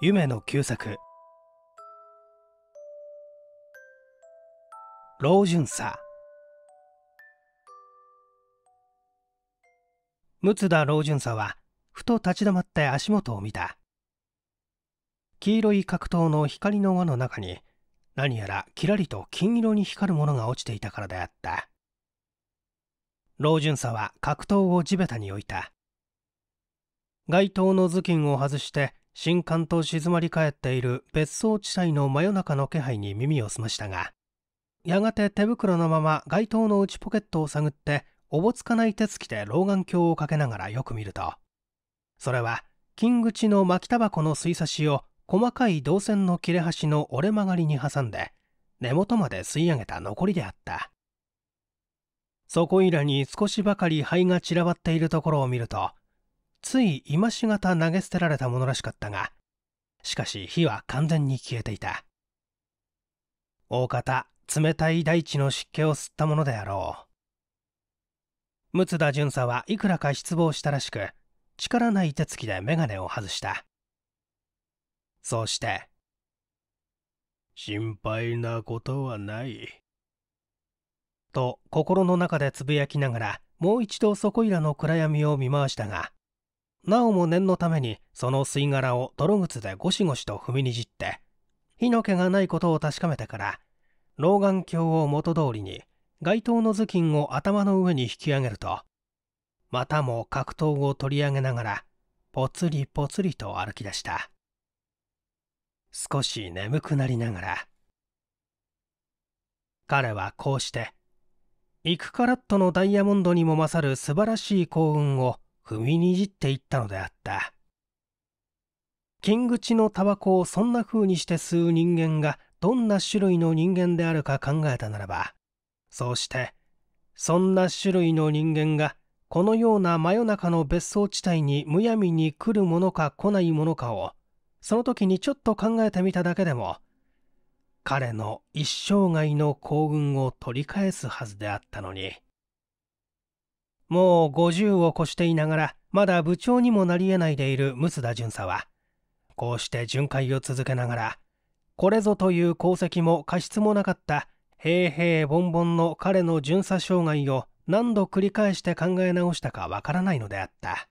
夢の旧作老巡査睦田老巡査はふと立ち止まって足元を見た黄色い格闘の光の輪の中に何やらきらりと金色に光るものが落ちていたからであった老巡査は格闘を地べたに置いた街灯の頭巾を外して新館と静まり返っている別荘地帯の真夜中の気配に耳を澄ましたが、やがて手袋のまま街灯の内ポケットを探って、おぼつかない手つきで老眼鏡をかけながらよく見ると、それは、金口の巻きタバコの水差しを細かい銅線の切れ端の折れ曲がりに挟んで、根元まで吸い上げた残りであった。そこいらに少しばかり灰が散らばっているところを見ると、つい今しがた投げ捨てられたものらしかったがしかし火は完全に消えていた大方冷たい大地の湿気を吸ったものであろう睦田巡査はいくらか失望したらしく力ない手つきで眼鏡を外したそうして心配なことはないと心の中でつぶやきながらもう一度そこいらの暗闇を見回したがなおも念のためにその吸い殻を泥靴でゴシゴシと踏みにじって火の気がないことを確かめてから老眼鏡を元通りに街灯の頭巾を頭の上に引き上げるとまたも格闘を取り上げながらぽつりぽつりと歩き出した少し眠くなりながら彼はこうして幾カラットのダイヤモンドにも勝る素晴らしい幸運を踏みにじっていったのであった。金口のタバコをそんな風にして吸う人間がどんな種類の人間であるか考えたならば、そうして、そんな種類の人間がこのような真夜中の別荘地帯にむやみに来るものか来ないものかを、その時にちょっと考えてみただけでも、彼の一生涯の幸運を取り返すはずであったのに。もう50を越していながらまだ部長にもなり得ないでいる睦田巡査はこうして巡回を続けながらこれぞという功績も過失もなかった平平凡凡の彼の巡査障害を何度繰り返して考え直したかわからないのであった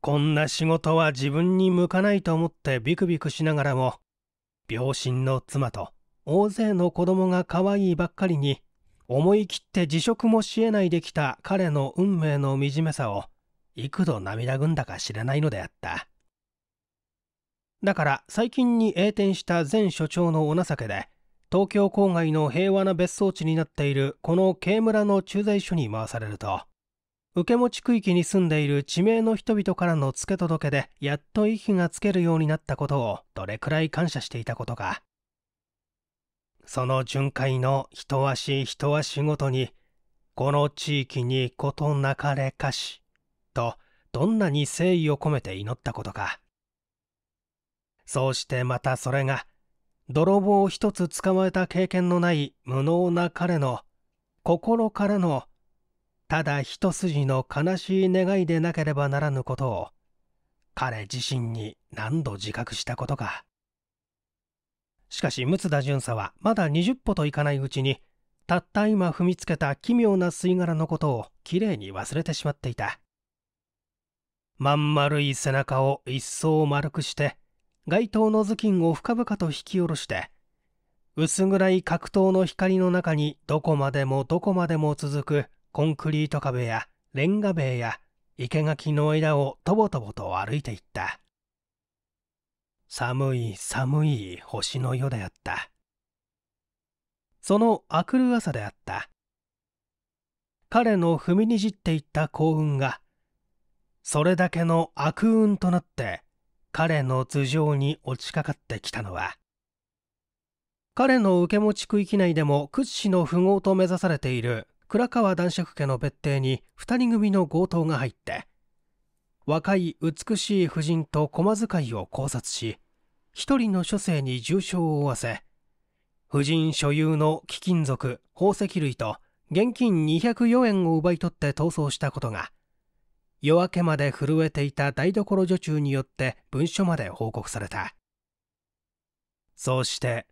こんな仕事は自分に向かないと思ってビクビクしながらも病身の妻と大勢の子供が可愛いばっかりに思い切って辞職もしえないできた彼の運命の惨めさを幾度涙ぐんだか知らないのであっただから最近に栄転した前所長のお情けで東京郊外の平和な別荘地になっているこの慶村の駐在所に回されると受け持ち区域に住んでいる地名の人々からの付け届けでやっと息がつけるようになったことをどれくらい感謝していたことかその巡回の一足一足ごとに、この地域に事なかれかし、とどんなに誠意を込めて祈ったことか。そうしてまたそれが、泥棒を一つ捕まえた経験のない無能な彼の、心からの、ただ一筋の悲しい願いでなければならぬことを、彼自身に何度自覚したことか。しかし睦田巡査はまだ20歩といかないうちにたった今踏みつけた奇妙な吸い殻のことをきれいに忘れてしまっていたまん丸い背中を一層丸くして街灯の頭巾を深々と引き下ろして薄暗い格闘の光の中にどこまでもどこまでも続くコンクリート壁やレンガ塀や生垣の枝をとぼとぼと歩いていった寒い寒い星の夜であったその明くる朝であった彼の踏みにじっていった幸運がそれだけの悪運となって彼の頭上に落ちかかってきたのは彼の受け持ち区域内でも屈指の富豪と目指されている倉川男爵家の別邸に2人組の強盗が入って若い美しい婦人と駒遣いを考察し、一人の書生に重傷を負わせ、婦人所有の貴金属、宝石類と現金204円を奪い取って逃走したことが、夜明けまで震えていた台所女中によって文書まで報告された。そうして、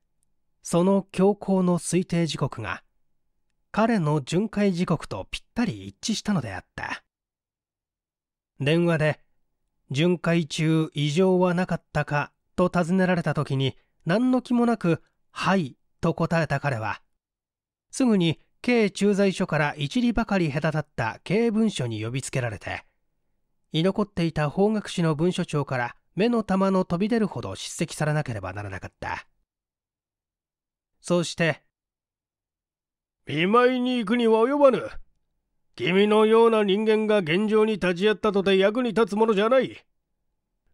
その強行の推定時刻が、彼の巡回時刻とぴったり一致したのであった。電話で巡回中異常はなかったかと尋ねられた時に何の気もなく「はい」と答えた彼はすぐに軽駐在所から一里ばかり隔たった軽文書に呼びつけられて居残っていた法学士の文書長から目の玉の飛び出るほど叱責されなければならなかったそうして見舞いに行くには及ばぬ君のような人間が現状に立ち会ったとて役に立つものじゃない。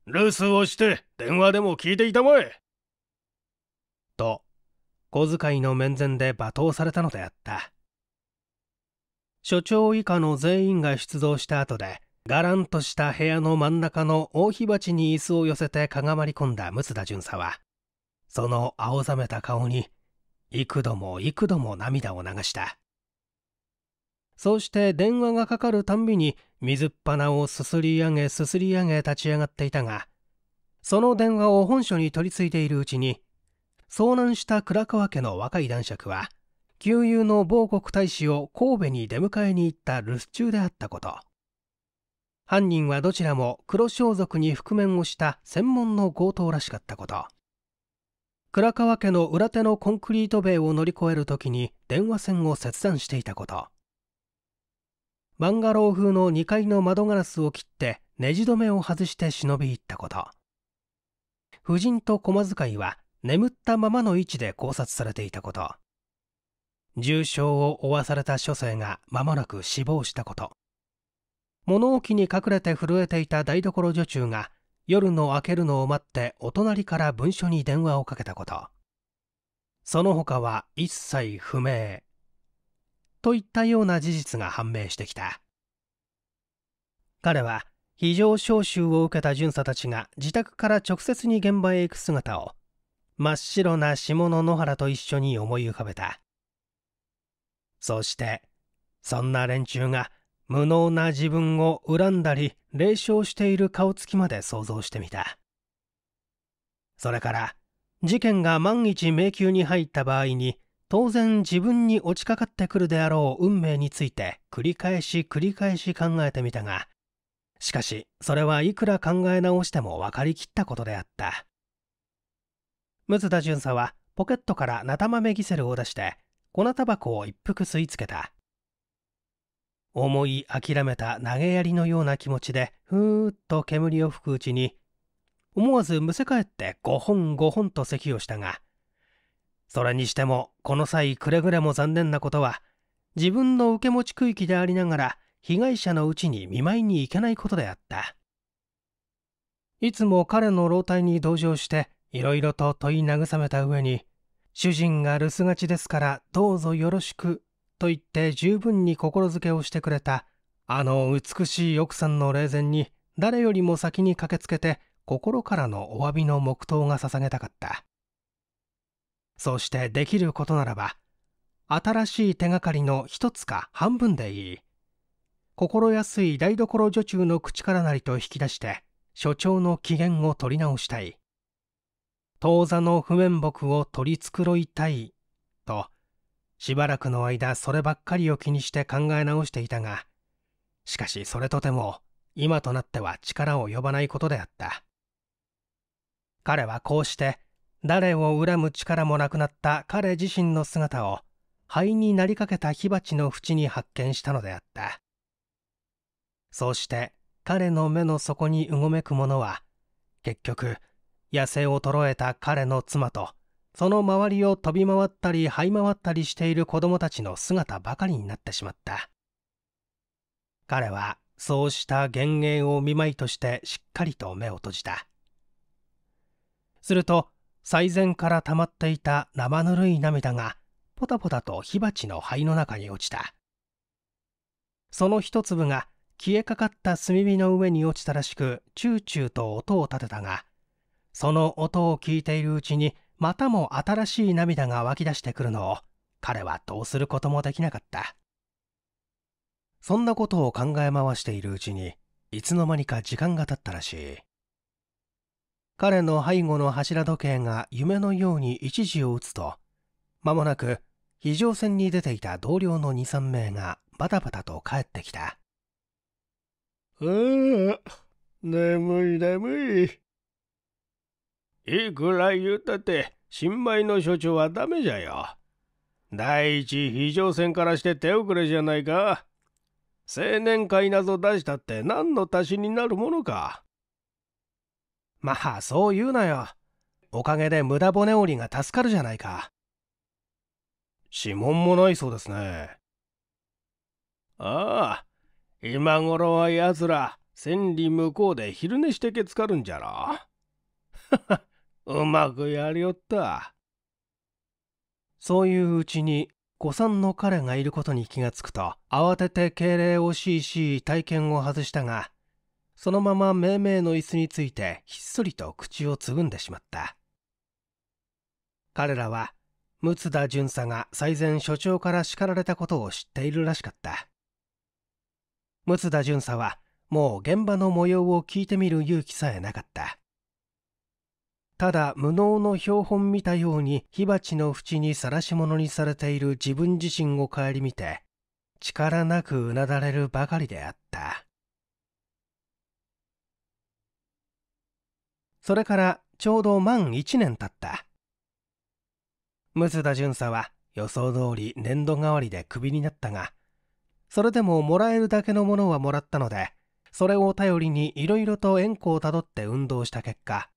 留守をして電話でも聞いていたまえ。と、小遣いの面前で罵倒されたのであった。所長以下の全員が出動した後で、がらんとした部屋の真ん中の大火鉢に椅子を寄せてかがまり込んだ六田巡査は、その青ざめた顔に、幾度も幾度も涙を流した。そうして電話がかかるたんびに水っ鼻をすすり上げすすり上げ立ち上がっていたが、その電話を本所に取り付いているうちに、遭難した倉川家の若い男爵は、旧友の某国大使を神戸に出迎えに行った留守中であったこと。犯人はどちらも黒装束に覆面をした専門の強盗らしかったこと。倉川家の裏手のコンクリート塀を乗り越えるときに電話線を切断していたこと。バンガロー風の2階の窓ガラスを切ってネジ止めを外して忍び入ったこと夫人と駒遣いは眠ったままの位置で考察されていたこと重傷を負わされた書生が間もなく死亡したこと物置に隠れて震えていた台所女中が夜の明けるのを待ってお隣から文書に電話をかけたことその他は一切不明といったような事実が判明してきた彼は非常招集を受けた巡査たちが自宅から直接に現場へ行く姿を真っ白な下の野原と一緒に思い浮かべたそしてそんな連中が無能な自分を恨んだり冷笑している顔つきまで想像してみたそれから事件が万一迷宮に入った場合に当然自分に落ちかかってくるであろう運命について繰り返し繰り返し考えてみたがしかしそれはいくら考え直しても分かりきったことであった六田巡査はポケットからナタマメギセルを出して粉タバコを一服吸い付けた思い諦めた投げやりのような気持ちでふーっと煙を吹くうちに思わずむせ返って5本5本と咳をしたがそれにしてもこの際くれぐれも残念なことは自分の受け持ち区域でありながら被害者のうちに見舞いに行けないことであったいつも彼の老体に同情していろいろと問い慰めた上に主人が留守がちですからどうぞよろしくと言って十分に心づけをしてくれたあの美しい奥さんの霊前に誰よりも先に駆けつけて心からのお詫びの黙祷が捧げたかったそしてできることならば、新しい手がかりの一つか半分でいい。心安い台所女中の口からなりと引き出して、所長の機嫌を取り直したい。当座の譜面目を取り繕いたい、と、しばらくの間そればっかりを気にして考え直していたが、しかしそれとても、今となっては力を呼ばないことであった。彼はこうして、誰を恨む力もなくなった彼自身の姿を灰になりかけた火鉢の縁に発見したのであったそうして彼の目の底にうごめくものは結局野生をえた彼の妻とその周りを飛び回ったり這い回ったりしている子供たちの姿ばかりになってしまった彼はそうした幻影を見舞いとしてしっかりと目を閉じたすると最前から溜まっていた生ぬるい涙がポタポタと火鉢の灰の中に落ちたその一粒が消えかかった炭火の上に落ちたらしくチューチューと音を立てたがその音を聞いているうちにまたも新しい涙が湧き出してくるのを彼はどうすることもできなかったそんなことを考え回しているうちにいつの間にか時間が経ったらしい彼の背後の柱時計が夢のように一時を打つと、間もなく非常線に出ていた同僚の2、3名がバタバタと帰ってきた。ああ、眠い眠い。いくら言ったって、新米の所長はダメじゃよ。第一非常線からして手遅れじゃないか。青年会など出したって何の足しになるものか。まあそう言うなよおかげで無駄骨折りが助かるじゃないか指紋もないそうですねああ今頃は奴ら千里向こうで昼寝してけつかるんじゃろ うまくやりよったそういううちに誤算の彼がいることに気がつくと慌てて敬礼をしいしい体験を外したがそのままめいめいの椅子についてひっそりと口をつぐんでしまった彼らは睦田巡査が最前所長から叱られたことを知っているらしかった睦田巡査はもう現場の模様を聞いてみる勇気さえなかったただ無能の標本見たように火鉢の縁に晒し者にされている自分自身を顧みて力なくうなだれるばかりであったそれからちょうど満1年経った六田巡査は予想通り年度代わりでクビになったがそれでももらえるだけのものはもらったのでそれを頼りにいろいろと縁故をたどって運動した結果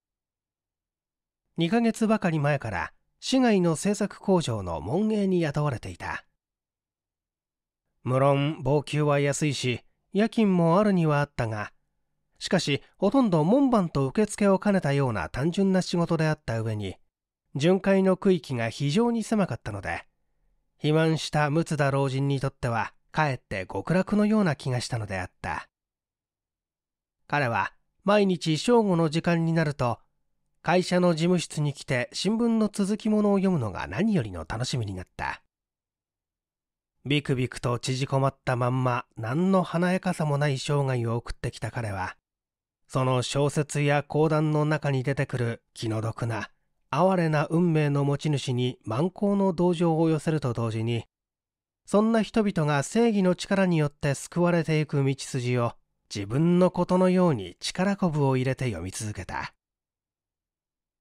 2ヶ月ばかり前から市外の製作工場の門営に雇われていた無論、防給は安いし、夜勤もあるにはあったが、しかしほとんど門番と受付を兼ねたような単純な仕事であった上に巡回の区域が非常に狭かったので肥満した陸奥田老人にとってはかえって極楽のような気がしたのであった彼は毎日正午の時間になると会社の事務室に来て新聞の続きものを読むのが何よりの楽しみになったビクビクと縮こまったまんま何の華やかさもない生涯を送ってきた彼はその小説や講談の中に出てくる気の毒な、哀れな運命の持ち主に満行の同情を寄せると同時に、そんな人々が正義の力によって救われていく道筋を自分のことのように力こぶを入れて読み続けた。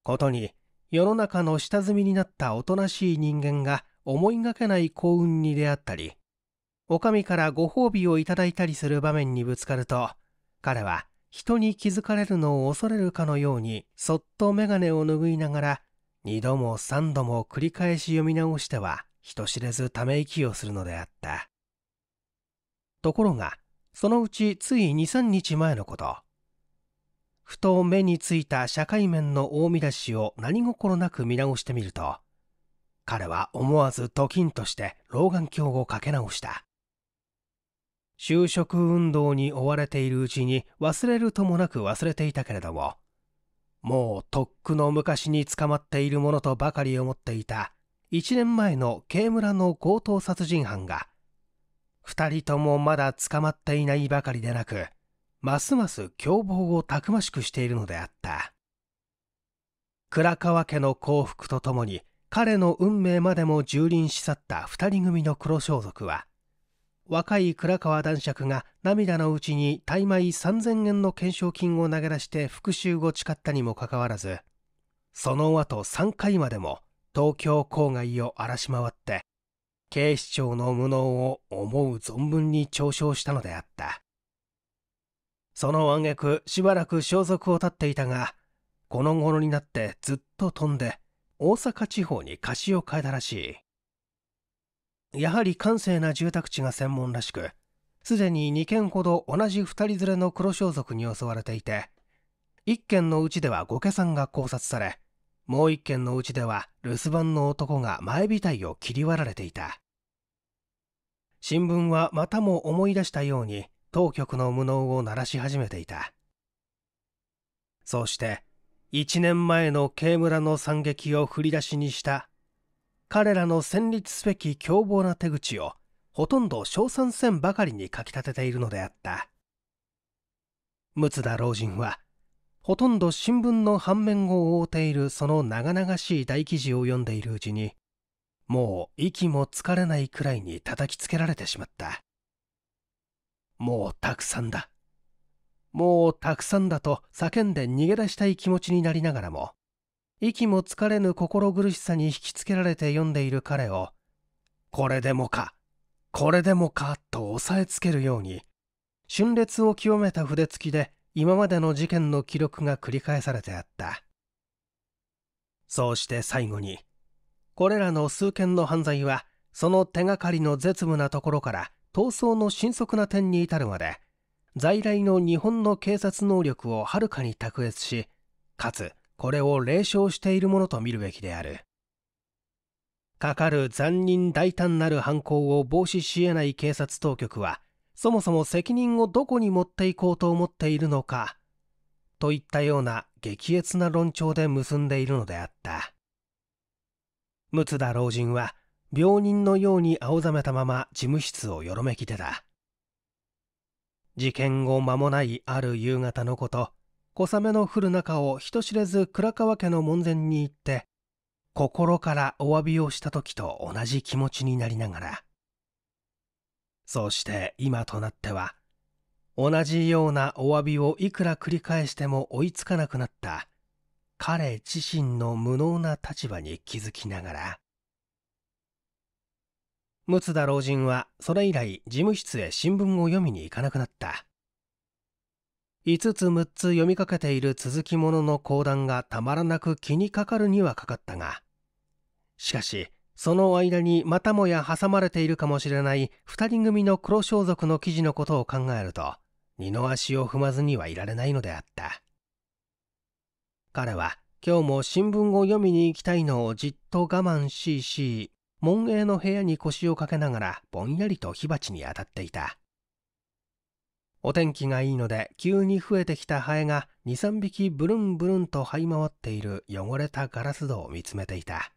ことに、世の中の下積みになったおとなしい人間が思いがけない幸運に出会ったり、お上からご褒美をいただいたりする場面にぶつかると、彼は人に気づかれるのを恐れるかのようにそっと眼鏡を拭いながら二度も三度も繰り返し読み直しては人知れずため息をするのであったところがそのうちつい23日前のことふと目についた社会面の大見出しを何心なく見直してみると彼は思わずドキンとして老眼鏡をかけ直した就職運動に追われているうちに忘れるともなく忘れていたけれども、もうとっくの昔に捕まっているものとばかり思っていた1年前の慶村の強盗殺人犯が、2人ともまだ捕まっていないばかりでなく、ますます凶暴をたくましくしているのであった。倉川家の幸福とともに彼の運命までも蹂躙し去った2人組の黒装束は、若い倉川男爵が涙のうちに大枚3000円の懸賞金を投げ出して復讐を誓ったにもかかわらず、その後3回までも東京郊外を荒らし回って、警視庁の無能を思う存分に嘲笑したのであった。その暗躍しばらく消息を絶っていたが、この頃になってずっと飛んで、大阪地方に貸しを変えたらしい。やはり閑静な住宅地が専門らしくすでに2件ほど同じ2人連れの黒装束に襲われていて1件のうちでは御家さんが考察されもう1件のうちでは留守番の男が前額を切り割られていた新聞はまたも思い出したように当局の無能を鳴らし始めていたそうして1年前の慶村の惨劇を振り出しにした彼らの戦慄すべき凶暴な手口をほとんど称賛んばかりに書き立てているのであった陸田老人はほとんど新聞の反面を覆っているその長々しい大記事を読んでいるうちにもう息も疲れないくらいに叩きつけられてしまったもうたくさんだもうたくさんだと叫んで逃げ出したい気持ちになりながらも息も疲れぬ心苦しさに引きつけられて読んでいる彼を、これでもか、これでもかと押さえつけるように、春烈を極めた筆つきで今までの事件の記録が繰り返されてあった。そうして最後に、これらの数件の犯罪は、その手がかりの絶無なところから、逃走の迅速な点に至るまで、在来の日本の警察能力をはるかに卓越し、かつ、これを冷笑しているものと見るべきである。かかる残忍大胆なる犯行を防止し得ない警察当局は、そもそも責任をどこに持っていこうと思っているのか、といったような激烈な論調で結んでいるのであった。陸田老人は、病人のように青ざめたまま事務室をよろめき出た。事件後間もないある夕方のこと、小雨の降る中を人知れず倉川家の門前に行って心からお詫びをした時と同じ気持ちになりながらそして今となっては同じようなお詫びをいくら繰り返しても追いつかなくなった彼自身の無能な立場に気づきながら睦田老人はそれ以来事務室へ新聞を読みに行かなくなった5つ6つ読みかけている続きものの講談がたまらなく気にかかるにはかかったが、しかし、その間にまたもや挟まれているかもしれない2人組の黒装束の記事のことを考えると、二の足を踏まずにはいられないのであった。彼は今日も新聞を読みに行きたいのをじっと我慢しし、門営の部屋に腰をかけながらぼんやりと火鉢に当たっていた。お天気がいいので急に増えてきたハエが23匹ブルンブルンと這い回っている汚れたガラス戸を見つめていた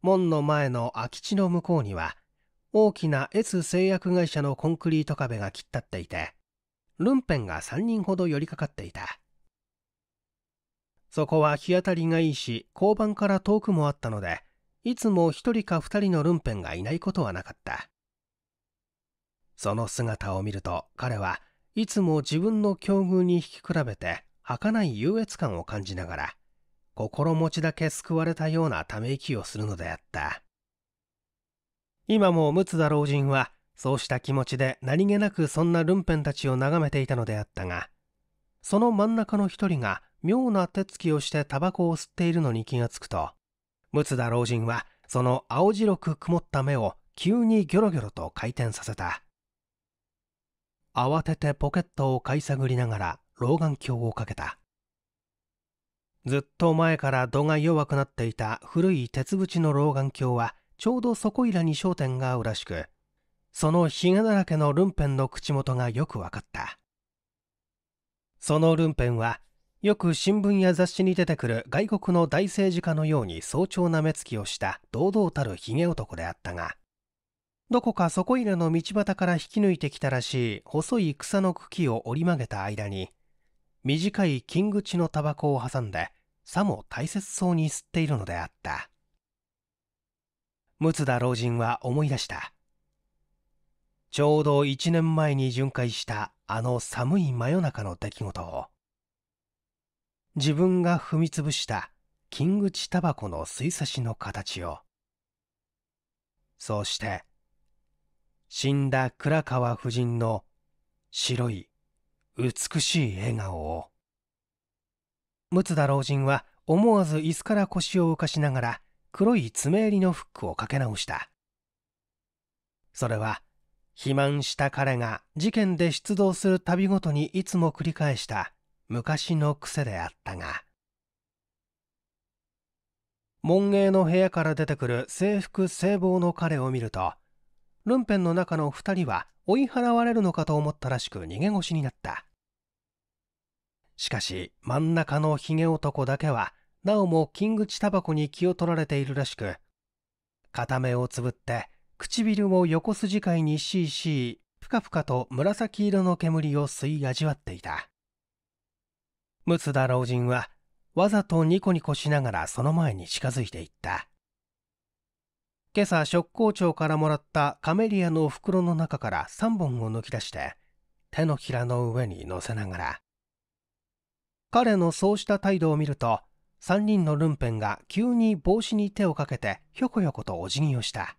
門の前の空き地の向こうには大きな S 製薬会社のコンクリート壁が切ったっていてルンペンが3人ほど寄りかかっていたそこは日当たりがいいし交番から遠くもあったのでいつも1人か2人のルンペンがいないことはなかったその姿を見ると彼はいつも自分の境遇に引き比べて儚い優越感を感じながら心持ちだけ救われたようなため息をするのであった今も陸奥田老人はそうした気持ちで何気なくそんなルンペンたちを眺めていたのであったがその真ん中の一人が妙な手つきをしてタバコを吸っているのに気がつくと陸奥田老人はその青白く曇った目を急にギョロギョロと回転させた慌ててポケットを買い探りながら老眼鏡をかけたずっと前から度が弱くなっていた古い鉄縁の老眼鏡はちょうどそこいらに焦点が合うらしくそのひげだらけのルンペンの口元がよく分かったそのルンペンはよく新聞や雑誌に出てくる外国の大政治家のように早朝な目つきをした堂々たるひげ男であったがどこかそこいらの道端から引き抜いてきたらしい細い草の茎を折り曲げた間に、短い金口のタバコを挟んで、さも大切そうに吸っているのであった。六田老人は思い出した。ちょうど一年前に巡回したあの寒い真夜中の出来事を。自分が踏みつぶした金口タバコの水差しの形を。そうして、死んだ倉川夫人の白い美しい笑顔を睦田老人は思わず椅子から腰を浮かしながら黒い爪襟のフックをかけ直したそれは肥満した彼が事件で出動する度ごとにいつも繰り返した昔の癖であったが門芸の部屋から出てくる制服制帽の彼を見るとルンペンの中の2人は追い払われるのかと思ったらしく逃げ腰になったしかし真ん中のヒゲ男だけはなおも金口タバコに気を取られているらしく片目をつぶって唇を横筋界にしいしいプかプかと紫色の煙を吸い味わっていた六田老人はわざとニコニコしながらその前に近づいていった今朝職工長からもらったカメリアの袋の中から3本を抜き出して手のひらの上に乗せながら彼のそうした態度を見ると3人のルンペンが急に帽子に手をかけてひょこひょことお辞儀をした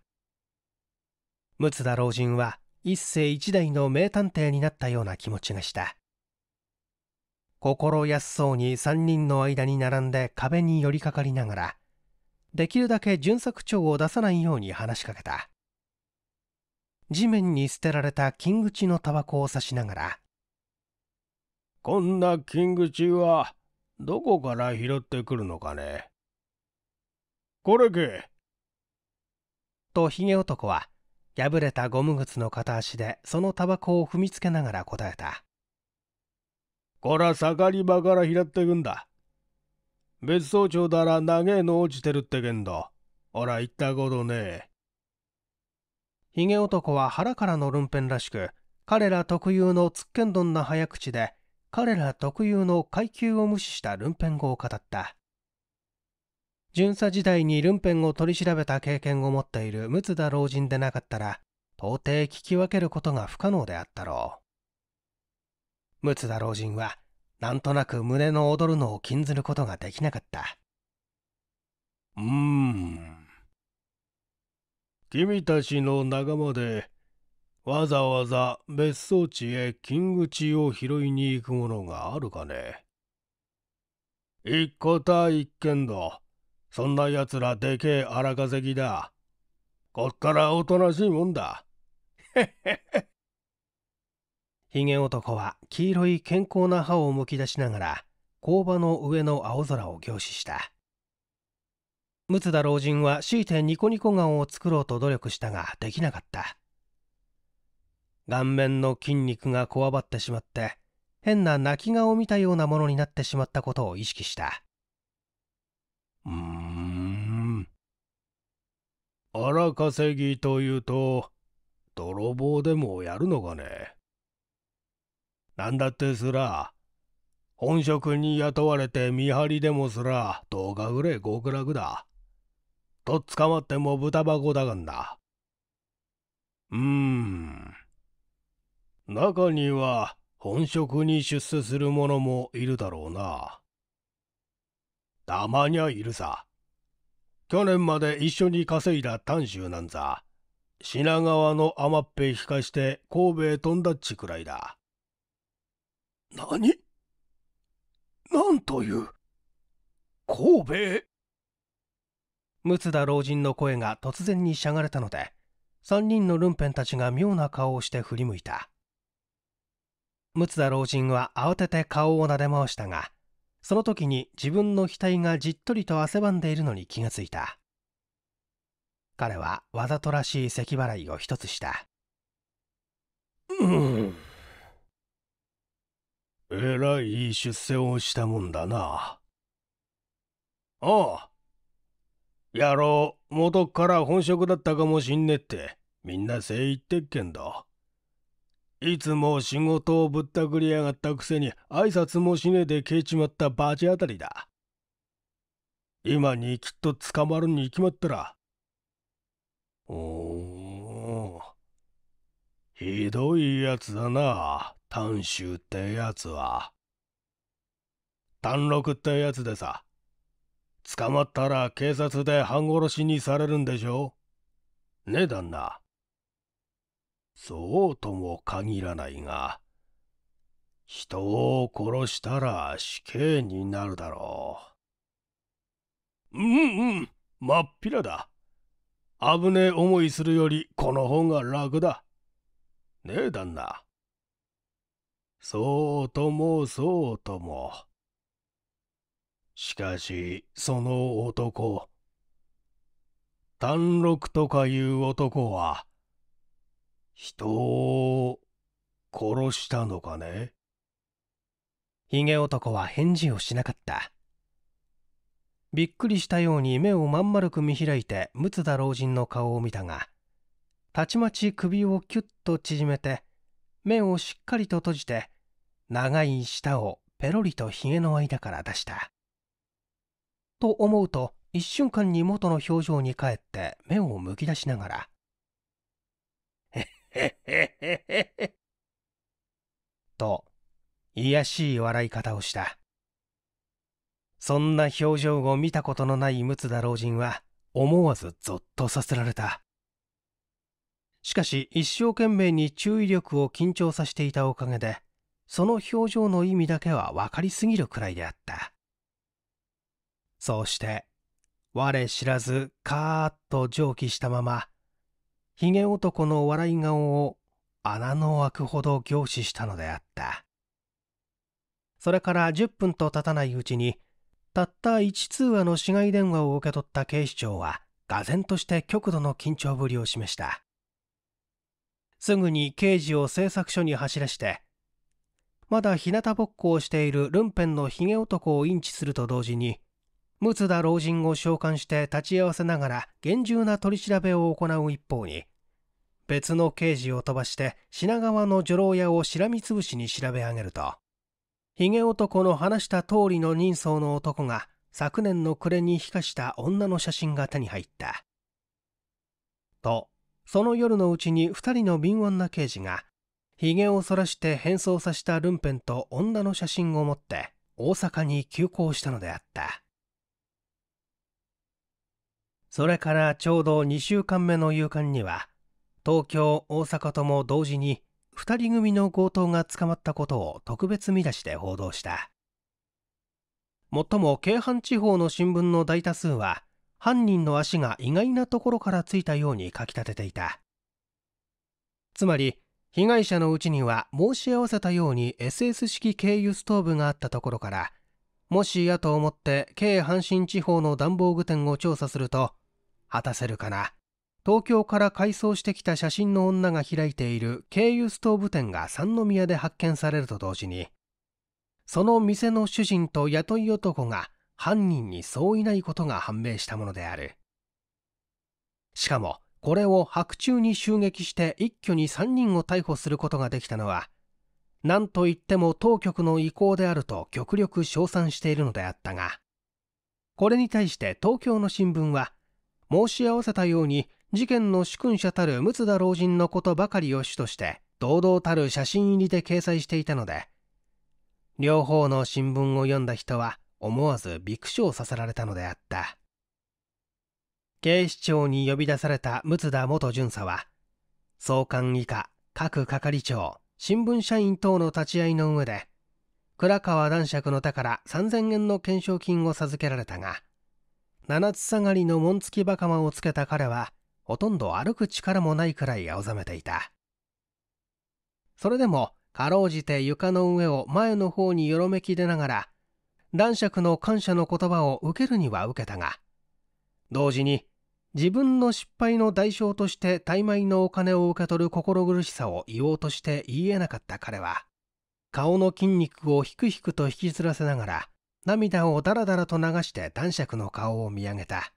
睦田老人は一世一代の名探偵になったような気持ちがした心安そうに3人の間に並んで壁に寄りかかりながらできるだけ純作長を出さないように話しかけた地面に捨てられた金口のタバコを刺しながらこんな金口はどこから拾ってくるのかねこれけとヒゲ男は破れたゴム靴の片足でそのタバコを踏みつけながら答えたこら盛り場から拾ってくんだ別荘長だら長えの落ちてるってけんど、おら言ったことねえ。ひげ男は腹からのルンペンらしく、彼ら特有のつっけんどんな早口で、彼ら特有の階級を無視したルンペン語を語った。巡査時代にルンペンを取り調べた経験を持っている陸田老人でなかったら、到底聞き分けることが不可能であったろう。六田老人は、なんとなく胸の躍るのを禁ずることができなかった。うーん。君たちの仲間で、わざわざ別荘地へ金口を拾いに行くものがあるかね。一個た一件だ。そんな奴らでけえ荒稼ぎだ。こっからおとなしいもんだ。へへへ。ヒゲ男は黄色い健康な歯をむき出しながら工場の上の青空を凝視した六田老人は強いてニコニコ顔を作ろうと努力したができなかった顔面の筋肉がこわばってしまって変な泣き顔を見たようなものになってしまったことを意識したうん荒稼ぎというと泥棒でもやるのかねなんだってすら、本職に雇われて見張りでもすら、動画ぐれ極楽だ。と捕まっても豚箱だがんだ。うーん。中には、本職に出世する者もいるだろうな。たまにはいるさ。去年まで一緒に稼いだ短州なんざ。品川の甘っぺ引かして神戸へ飛んだっちくらいだ。何なんという神戸へ睦田老人の声が突然にしゃがれたので3人のルンペンたちが妙な顔をして振り向いた睦田老人は慌てて顔をなで回したがその時に自分の額がじっとりと汗ばんでいるのに気がついた彼はわざとらしい咳払いを一つしたうんえらい出世をしたもんだな。ああ。野郎、元から本職だったかもしんねって、みんなせい言ってっけんだ。いつも仕事をぶったくりやがったくせに挨拶もしねえで消えちまった罰当たりだ。今にきっと捕まるに決まったら。おお、ひどいやつだな、短州ってやつは。短六ってやつでさ。捕まったら警察で半殺しにされるんでしょねえ旦那。そうとも限らないが、人を殺したら死刑になるだろう。うんうん、まっぴらだ。危ねえ思いするよりこの方が楽だ。ねえ旦那。そうともそうとも。しかし、その男、単六とかいう男は、人を殺したのかねヒゲ男は返事をしなかった。びっくりしたように目をまん丸く見開いて睦田老人の顔を見たが、たちまち首をキュッと縮めて、目をしっかりと閉じて、長い舌をペロリとひげの間から出した。と思うと一瞬間に元の表情に帰って目をむき出しながら「へっへっへっへっへっ」と卑やしい笑い方をしたそんな表情を見たことのない陸奥田老人は思わずゾッとさせられたしかし一生懸命に注意力を緊張させていたおかげでその表情の意味だけは分かりすぎるくらいであった。そうして、我知らずカーッと蒸気したまま、ひげ男の笑い顔を穴の開くほど凝視したのであった。それから10分と経たないうちに、たった1通話の市外電話を受け取った警視庁は、俄然として極度の緊張ぶりを示した。すぐに刑事を製作所に走らして、まだ日向ぼっこをしているルンペンのヒ男をインチすると同時に、陸奥田老人を召喚して立ち会わせながら厳重な取り調べを行う一方に、別の刑事を飛ばして品川の女郎屋をしらみつぶしに調べ上げると、ひげ男の話した通りの人相の男が昨年の暮れに引かした女の写真が手に入った。と、その夜のうちに2人の敏腕な刑事がひげを剃らして変装させたルンペンと女の写真を持って大阪に急行したのであったそれからちょうど2週間目の夕刊には東京大阪とも同時に2人組の強盗が捕まったことを特別見出しで報道したもっとも京阪地方の新聞の大多数は犯人の足が意外なところからついたように書き立てていたつまり被害者のうちには申し合わせたように SS 式軽油ストーブがあったところからもしやと思って京阪神地方の暖房具店を調査すると果たせるかな東京から改装してきた写真の女が開いている軽油ストーブ店が三宮で発見されると同時にその店の主人と雇い男が犯人にそういないことが判明したものであるしかもこれを白昼に襲撃して一挙に3人を逮捕することができたのは何といっても当局の意向であると極力称賛しているのであったがこれに対して東京の新聞は申し合わせたように事件の主君者たる陸田老人のことばかりを主として堂々たる写真入りで掲載していたので両方の新聞を読んだ人は思わずびく笑させられたのであった。警視庁に呼び出された睦田元巡査は、総監以下、各係長、新聞社員等の立ち会いの上で、倉川男爵の手から3000円の懸賞金を授けられたが、七つ下がりの紋付きバカマをつけた彼は、ほとんど歩く力もないくらい青ざめていた。それでも、かろうじて床の上を前の方によろめき出ながら、男爵の感謝の言葉を受けるには受けたが、同時に自分の失敗の代償として大枚のお金を受け取る心苦しさを言おうとして言えなかった彼は、顔の筋肉をひくひくと引きずらせながら、涙をだらだらと流して男爵の顔を見上げた。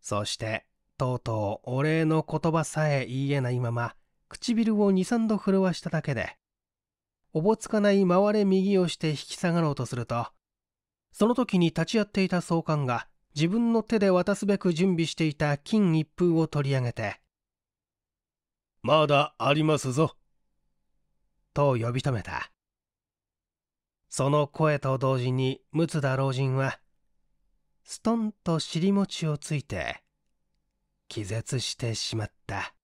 そして、とうとうお礼の言葉さえ言えないまま、唇を2、3度震わしただけで、おぼつかない回れ右をして引き下がろうとすると、その時に立ち会っていた総監が自分の手で渡すべく準備していた金一封を取り上げて「まだありますぞ」と呼び止めたその声と同時に睦田老人はストンと尻餅をついて気絶してしまった。